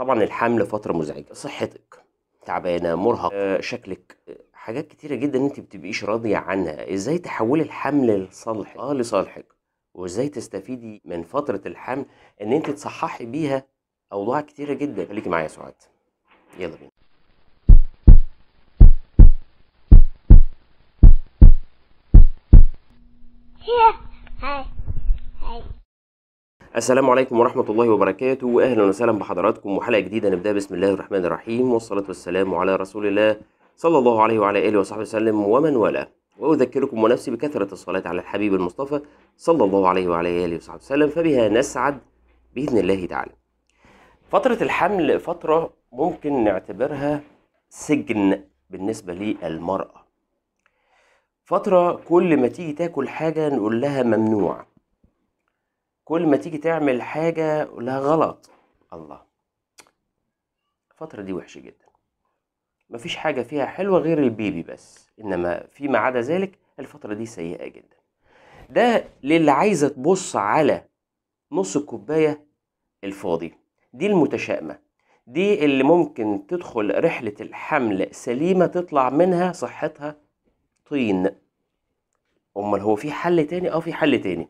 طبعا الحمل فتره مزعجه صحتك تعبانه مرهق آه، شكلك آه، حاجات كتيره جدا انت بتبقيش راضيه عنها ازاي تحولي الحمل لصالحك اه لصالحك وازاي تستفيدي من فتره الحمل ان انت تصححي بيها اوضاع كتيره جدا خليكي معايا يا سعاد يلا بينا Hi. السلام عليكم ورحمة الله وبركاته وأهلا وسهلا بحضراتكم وحلقة جديدة نبدأ بسم الله الرحمن الرحيم والصلاة والسلام على رسول الله صلى الله عليه وعلى آله وصحبه وسلم ومن والاه وأذكركم ونفسي بكثرة الصلاة على الحبيب المصطفى صلى الله عليه وعلى آله وصحبه وسلم فبها نسعد بإذن الله تعالى فترة الحمل فترة ممكن نعتبرها سجن بالنسبة للمرأة فترة كل ما تيجي تاكل حاجة نقول لها ممنوع كل ما تيجي تعمل حاجة لها غلط الله الفترة دي وحشة جدا مفيش حاجة فيها حلوة غير البيبي بس إنما فيما عدا ذلك الفترة دي سيئة جدا ده للي عايزة تبص على نص الكوباية الفاضي دي المتشائمة دي اللي ممكن تدخل رحلة الحمل سليمة تطلع منها صحتها طين أمال هو في حل تاني؟ أه في حل تاني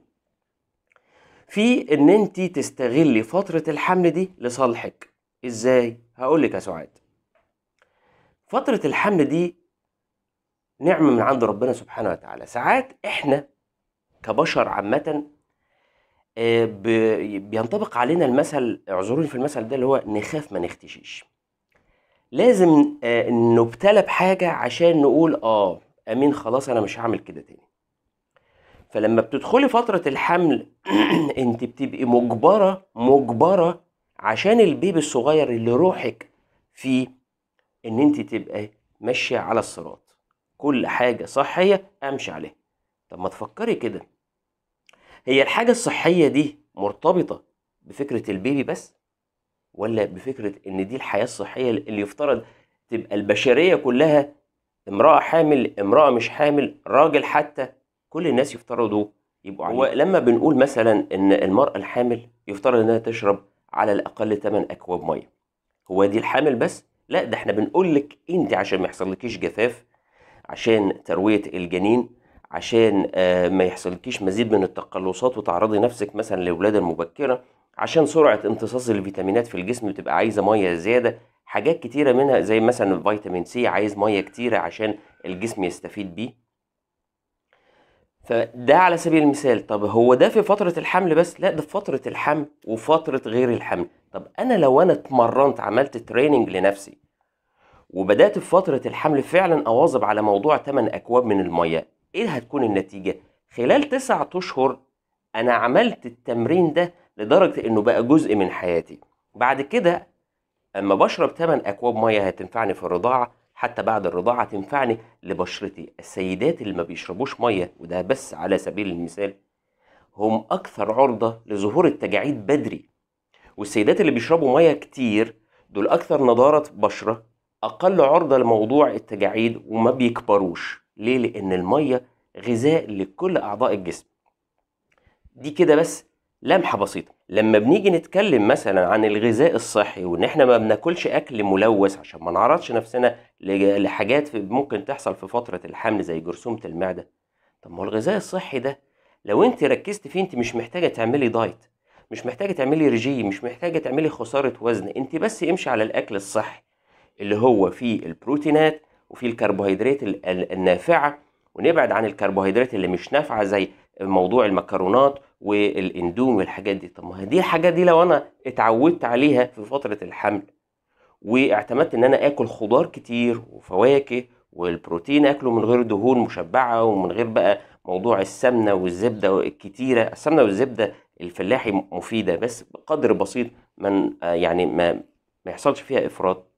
في ان انت تستغلي فتره الحمل دي لصالحك ازاي هقولك يا سعاد فتره الحمل دي نعمه من عند ربنا سبحانه وتعالى ساعات احنا كبشر عامه آه، بينطبق علينا المثل اعذروني في المثل ده اللي هو نخاف ما نختشيش لازم آه، نبتلى بحاجه عشان نقول اه امين خلاص انا مش هعمل كده تاني فلما بتدخلي فترة الحمل انت بتبقي مجبرة مجبرة عشان البيبي الصغير اللي روحك فيه ان انت تبقى ماشية على الصراط كل حاجة صحية امشي عليها طب ما تفكري كده هي الحاجة الصحية دي مرتبطة بفكرة البيبي بس ولا بفكرة ان دي الحياة الصحية اللي يفترض تبقى البشرية كلها امرأة حامل امرأة مش حامل راجل حتى كل الناس يفترضوا يبقوا عليه ولما بنقول مثلا ان المراه الحامل يفترض انها تشرب على الاقل 8 اكواب ميه هو دي الحامل بس لا ده احنا بنقول لك انت عشان ما يحصلكيش جفاف عشان ترويه الجنين عشان آه، ما يحصلكيش مزيد من التقلصات وتعرضي نفسك مثلا للولاده المبكره عشان سرعه امتصاص الفيتامينات في الجسم وتبقى عايزه ميه زياده حاجات كتيره منها زي مثلا الفيتامين سي عايز ميه كتيره عشان الجسم يستفيد بيه فده على سبيل المثال طب هو ده في فتره الحمل بس لا ده في فتره الحمل وفتره غير الحمل طب انا لو انا اتمرنت عملت تريننج لنفسي وبدات في فتره الحمل فعلا اواظب على موضوع 8 اكواب من الميه ايه هتكون النتيجه خلال 9 اشهر انا عملت التمرين ده لدرجه انه بقى جزء من حياتي بعد كده اما بشرب 8 اكواب ميه هتنفعني في الرضاعه حتى بعد الرضاعة تنفعني لبشرتي السيدات اللي ما بيشربوش مية وده بس على سبيل المثال هم أكثر عرضة لظهور التجاعيد بدري والسيدات اللي بيشربوا مية كتير دول أكثر نضارة بشرة أقل عرضة لموضوع التجاعيد وما بيكبروش ليه؟ لأن المية غذاء لكل أعضاء الجسم دي كده بس لمحة بسيطة لما بنيجي نتكلم مثلا عن الغذاء الصحي وان احنا ما بناكلش اكل ملوث عشان ما نعرضش نفسنا لحاجات ممكن تحصل في فتره الحمل زي جرثومه المعده طب ما الغذاء الصحي ده لو انت ركزت فيه انت مش محتاجه تعملي دايت مش محتاجه تعملي رجيم مش محتاجه تعملي خساره وزن انت بس امشي على الاكل الصحي اللي هو فيه البروتينات وفيه الكربوهيدرات النافعه ونبعد عن الكربوهيدرات اللي مش نافعه زي موضوع المكرونات والاندوم والحاجات دي طب ما دي الحاجات دي لو انا اتعودت عليها في فتره الحمل واعتمدت ان انا اكل خضار كتير وفواكه والبروتين اكله من غير دهون مشبعه ومن غير بقى موضوع السمنه والزبده الكتيره السمنه والزبده الفلاحي مفيده بس بقدر بسيط من آه، يعني ما ما يحصلش فيها افراط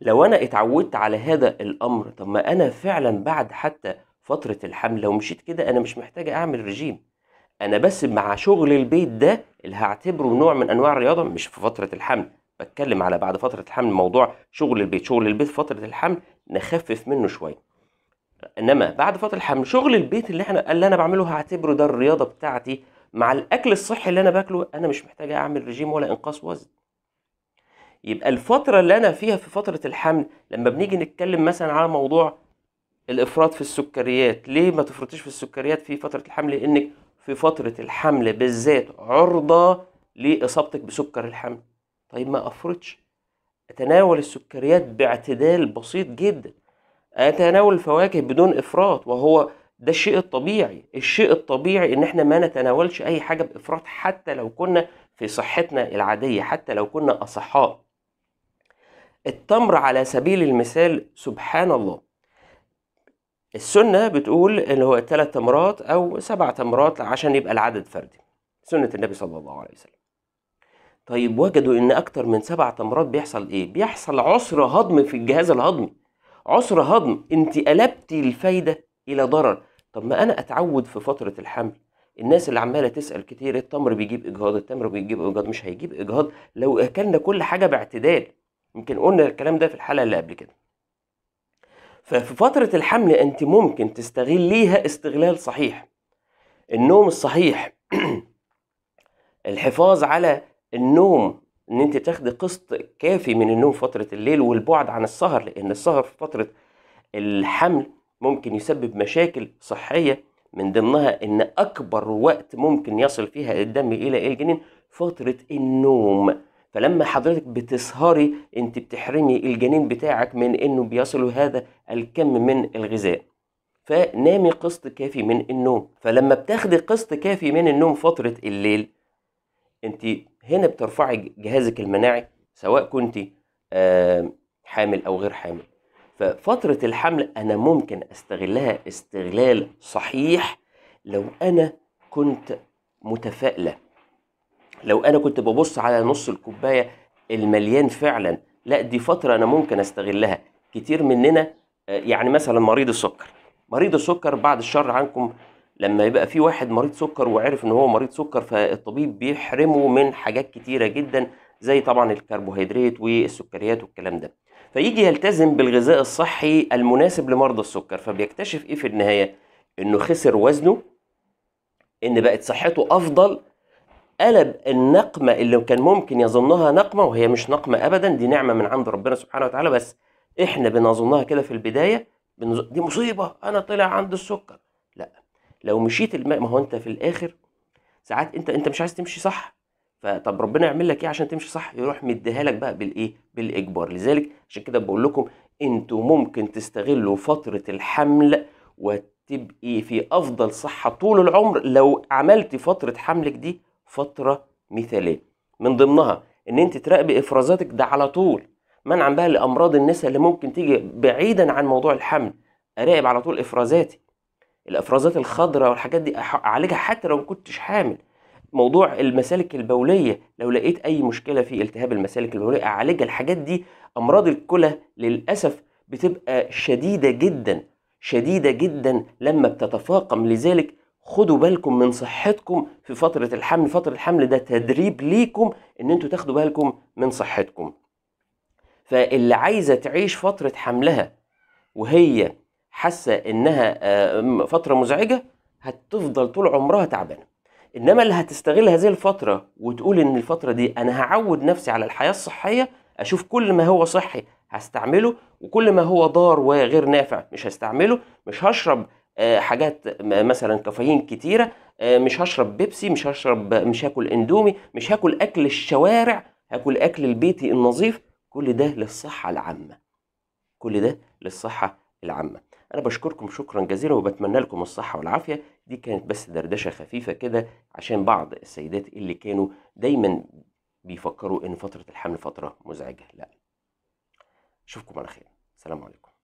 لو انا اتعودت على هذا الامر طب ما انا فعلا بعد حتى فتره الحمل لو مشيت كده انا مش محتاج اعمل رجيم انا بس مع شغل البيت ده اللي هعتبره نوع من انواع الرياضه مش في فتره الحمل بتكلم على بعد فتره الحمل موضوع شغل البيت شغل البيت فتره الحمل نخفف منه شويه انما بعد فتره الحمل شغل البيت اللي احنا اللي انا بعمله هعتبره ده الرياضه بتاعتي مع الاكل الصحي اللي انا باكله انا مش محتاج اعمل رجيم ولا انقاص وزن يبقى الفتره اللي انا فيها في فتره الحمل لما بنيجي نتكلم مثلا على موضوع الافراط في السكريات ليه ما تفرطيش في السكريات في فتره الحمل لانك في فترة الحمل بالذات عرضة لإصابتك بسكر الحمل طيب ما أفرطش أتناول السكريات باعتدال بسيط جدا أتناول الفواكه بدون إفراط وهو ده الشيء الطبيعي الشيء الطبيعي إن إحنا ما نتناولش أي حاجة بإفراط حتى لو كنا في صحتنا العادية حتى لو كنا أصحاء التمر على سبيل المثال سبحان الله السنة بتقول إن هو ثلاث تمرات أو سبع تمرات عشان يبقى العدد فردي سنة النبي صلى الله عليه وسلم طيب وجدوا إن أكتر من سبع تمرات بيحصل إيه؟ بيحصل عسر هضم في الجهاز الهضمي عسر هضم أنت قلبتي الفايدة إلى ضرر طب ما أنا أتعود في فترة الحمل الناس اللي عماله تسال كتير التمر بيجيب اجهاض التمر بيجيب اجهاض مش هيجيب اجهاض لو اكلنا كل حاجه باعتدال يمكن قلنا الكلام ده في الحلقه اللي قبل كده ففي فترة الحمل أنت ممكن تستغليها استغلال صحيح النوم الصحيح الحفاظ على النوم ان انت تاخدي قسط كافي من النوم فترة الليل والبعد عن السهر لان السهر في فترة الحمل ممكن يسبب مشاكل صحية من ضمنها ان اكبر وقت ممكن يصل فيها الدم الى الجنين فترة النوم فلما حضرتك بتسهري انت بتحرمي الجنين بتاعك من انه بيصل هذا الكم من الغذاء فنامي قسط كافي من النوم فلما بتاخدي قسط كافي من النوم فترة الليل انت هنا بترفعي جهازك المناعي سواء كنت حامل او غير حامل ففترة الحمل انا ممكن استغلها استغلال صحيح لو انا كنت متفائله لو انا كنت ببص على نص الكوبايه المليان فعلا لا دي فتره انا ممكن استغلها كتير مننا آه، يعني مثلا مريض السكر مريض السكر بعد الشر عنكم لما يبقى في واحد مريض سكر وعرف ان هو مريض سكر فالطبيب بيحرمه من حاجات كتيره جدا زي طبعا الكربوهيدرات والسكريات والكلام ده فيجي يلتزم بالغذاء الصحي المناسب لمرضى السكر فبيكتشف ايه في النهايه انه خسر وزنه ان بقت صحته افضل قلب النقمة اللي كان ممكن يظنها نقمة وهي مش نقمة أبدا دي نعمة من عند ربنا سبحانه وتعالى بس إحنا بنظنها كده في البداية دي مصيبة أنا طلع عندي السكر لا لو مشيت الماء ما هو أنت في الآخر ساعات أنت أنت مش عايز تمشي صح فطب ربنا يعمل لك ايه عشان تمشي صح يروح مديها لك بقى بالايه بالاجبار لذلك عشان كده بقول لكم انتوا ممكن تستغلوا فتره الحمل وتبقي في افضل صحه طول العمر لو عملتي فتره حملك دي فتره مثاليه من ضمنها ان انت تراقبي افرازاتك ده على طول منعا بقى لامراض النساء اللي ممكن تيجي بعيدا عن موضوع الحمل اراقب على طول افرازاتي الافرازات الخضراء والحاجات دي اعالجها حتى لو ما كنتش حامل موضوع المسالك البوليه لو لقيت اي مشكله في التهاب المسالك البوليه اعالجها الحاجات دي امراض الكلى للاسف بتبقى شديده جدا شديده جدا لما بتتفاقم لذلك خدوا بالكم من صحتكم في فتره الحمل فتره الحمل ده تدريب ليكم ان انتوا تاخدوا بالكم من صحتكم فاللي عايزه تعيش فتره حملها وهي حاسه انها آه، فتره مزعجه هتفضل طول عمرها تعبانه انما اللي هتستغل هذه الفتره وتقول ان الفتره دي انا هعود نفسي على الحياه الصحيه اشوف كل ما هو صحي هستعمله وكل ما هو ضار وغير نافع مش هستعمله مش هشرب آه، حاجات مثلا كافيين كتيره آه، مش هشرب بيبسي مش هشرب مش هاكل اندومي مش هاكل اكل الشوارع هاكل اكل البيتي النظيف كل ده للصحه العامه كل ده للصحه العامه انا بشكركم شكرا جزيلا وبتمنى لكم الصحه والعافيه دي كانت بس دردشه خفيفه كده عشان بعض السيدات اللي كانوا دايما بيفكروا ان فتره الحمل فتره مزعجه لا اشوفكم على خير سلام عليكم